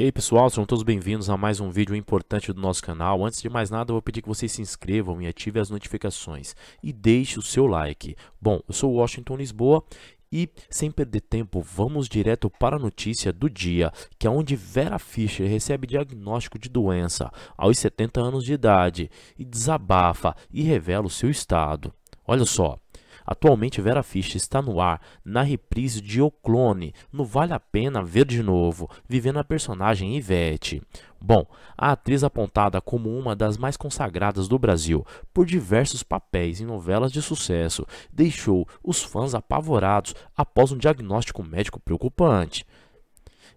E aí pessoal, sejam todos bem-vindos a mais um vídeo importante do nosso canal. Antes de mais nada, eu vou pedir que vocês se inscrevam e ativem as notificações e deixe o seu like. Bom, eu sou Washington Lisboa e, sem perder tempo, vamos direto para a notícia do dia, que é onde Vera Fischer recebe diagnóstico de doença aos 70 anos de idade e desabafa e revela o seu estado. Olha só, Atualmente Vera Fischer está no ar, na reprise de O Clone, no Vale a Pena Ver de Novo, vivendo a personagem Ivete. Bom, a atriz apontada como uma das mais consagradas do Brasil por diversos papéis em novelas de sucesso, deixou os fãs apavorados após um diagnóstico médico preocupante.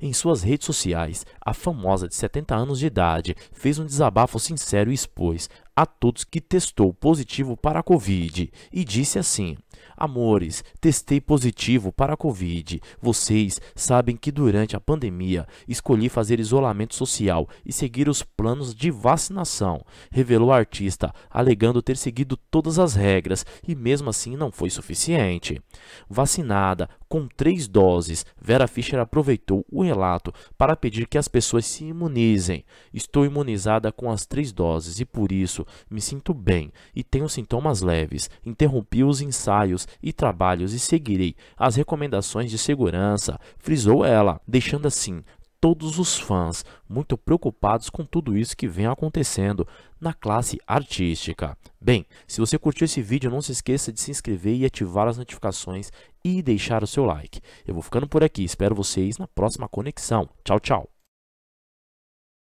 Em suas redes sociais, a famosa de 70 anos de idade fez um desabafo sincero e expôs a todos que testou positivo para a Covid e disse assim: Amores, testei positivo para a Covid. Vocês sabem que durante a pandemia escolhi fazer isolamento social e seguir os planos de vacinação, revelou o artista, alegando ter seguido todas as regras e mesmo assim não foi suficiente. Vacinada com três doses, Vera Fischer aproveitou o relato para pedir que as pessoas se imunizem. Estou imunizada com as três doses e por isso me sinto bem e tenho sintomas leves. Interrompi os ensaios e trabalhos e seguirei as recomendações de segurança, frisou ela, deixando assim todos os fãs muito preocupados com tudo isso que vem acontecendo na classe artística. Bem, se você curtiu esse vídeo, não se esqueça de se inscrever e ativar as notificações e deixar o seu like. Eu vou ficando por aqui, espero vocês na próxima conexão. Tchau, tchau!